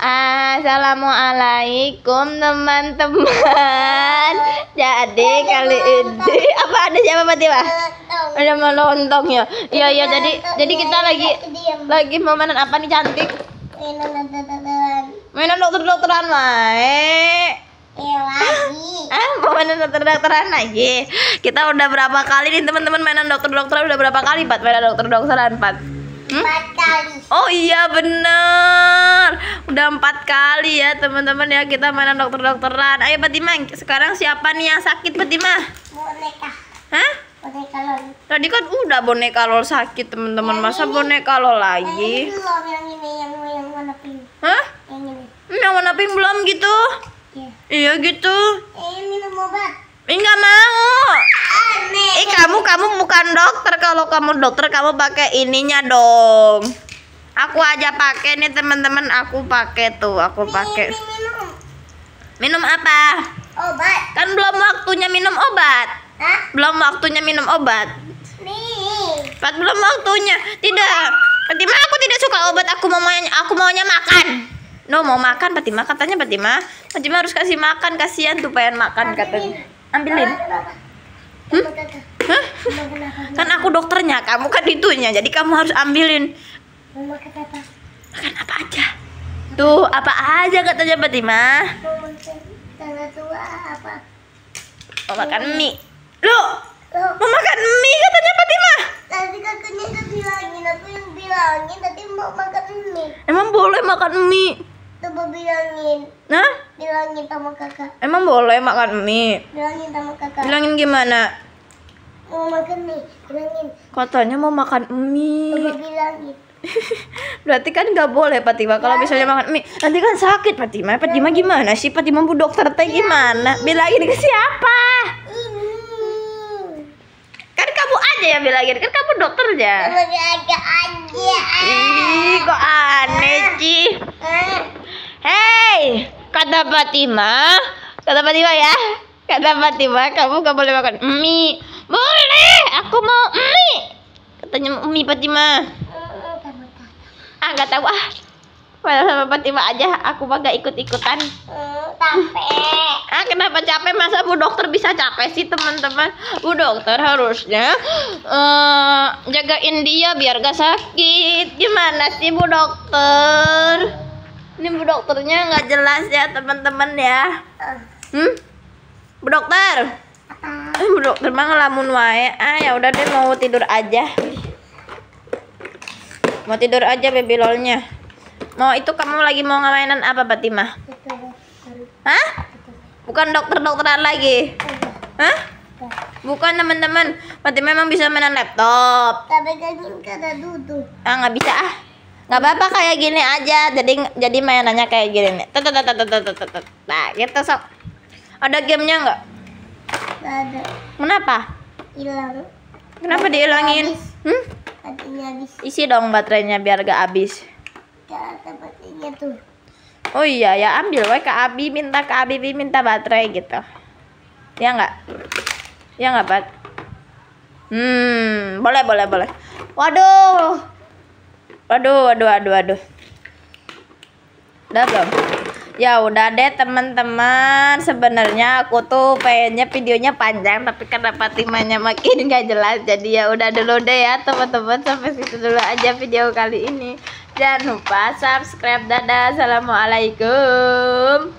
Assalamualaikum teman-teman. Jadi kali ini apa ada siapa Pak Tiwa? Ada melontong ya. Iya iya jadi iya, jadi kita iya, lagi iya, lagi mau mainan apa nih cantik? Mainan dokter-dokteran. Mainan dokter-dokteran Mae. Iya lagi. Ah, mau mainan dokter-dokteran lagi. Kita udah berapa kali nih teman-teman mainan dokter-dokteran udah berapa kali Pak mainan dokter-dokteran Pak? hmm? kali. Oh iya bener. Udah empat kali ya teman-teman ya kita mainan dokter-dokteran. Ayo Fatima, sekarang siapa nih yang sakit Fatima? Boneka. Hah? Boneka lol. Tadi kan udah boneka lol sakit teman-teman. Masa ini, boneka lol lagi? Yang ini yang ini yang, yang warna pink. Hah? Yang ini. Hmm, yang warna pink belum gitu? Iya. Iya gitu. Eh, minum obat. Enggak mau. Eh kamu kamu bukan dokter kalau kamu dokter kamu pakai ininya dong. Aku aja pakai nih teman-teman aku pakai tuh aku pakai. Minum apa? Obat. Kan belum waktunya minum obat. Hah? Belum waktunya minum obat. Nih. Kan belum waktunya. Tidak. Fatima aku tidak suka obat aku mau aku maunya makan. No mau makan Fatima katanya Fatima. Fatima harus kasih makan kasihan tuh pengen makan katanya. Ambilin. Hmm? Hah? Kan aku dokternya, kamu kan itunya. Jadi kamu harus ambilin. Makan apa aja? Tuh, apa aja katanya Fatima? Mau makan mie. lu mau makan mie katanya bilangin nah bilangin sama kakak emang boleh makan mie bilangin sama kakak bilangin gimana mau makan mie bilangin katanya mau makan mie Udah bilangin Berarti kan nggak boleh Fatima kalau misalnya makan mie nanti kan sakit Fatima. Fatima gimana sih? Fatima bu dokter teh iya. gimana? Bilangin ke siapa? Kan kamu aja ya bilangin, kan kamu dokter aja. Kamu aja aja. Ih, kok aneh eh, sih? Eh. Hei, kata Fatima, kata Fatima ya, kata Fatima, kamu gak boleh makan mie. Boleh, aku mau mie. Katanya mie Fatima. Ah, gak tahu ah. Padahal sama Fatima aja, aku mah ikut-ikutan. Capek. Ah, kenapa capek? Masa Bu Dokter bisa capek sih, teman-teman? Bu Dokter harusnya uh, jagain dia biar gak sakit. Gimana sih Bu Dokter? Ini bu dokternya nggak jelas ya teman-teman ya. Hmm? Bu dokter. eh Bu dokter mah ngelamun wae. Ah ya udah deh mau tidur aja. Mau tidur aja baby lolnya. Mau itu kamu lagi mau ngamainan apa Fatimah? Hah? Bukan dokter-dokteran lagi. Hah? Bukan teman-teman. Fatimah memang bisa mainan laptop. Tapi kan kita kan duduk. Ah nggak bisa ah nggak apa-apa kayak gini aja jadi jadi mainannya kayak gini nih tuh, tuh, tuh, tuh, tuh, tuh. nah gitu sok ada gamenya nggak ada kenapa hilang kenapa dihilangin habis. hmm habis isi dong baterainya biar gak habis tuh oh iya ya ambil wae ke Abi minta ke Abi minta baterai gitu ya nggak ya nggak bat hmm boleh boleh boleh waduh Waduh, waduh, waduh, waduh. Udah belum? Ya udah deh teman-teman. Sebenarnya aku tuh pengennya videonya panjang tapi kenapa timanya makin gak jelas. Jadi ya udah dulu deh ya teman-teman. Sampai situ dulu aja video kali ini. Jangan lupa subscribe. Dadah. Assalamualaikum.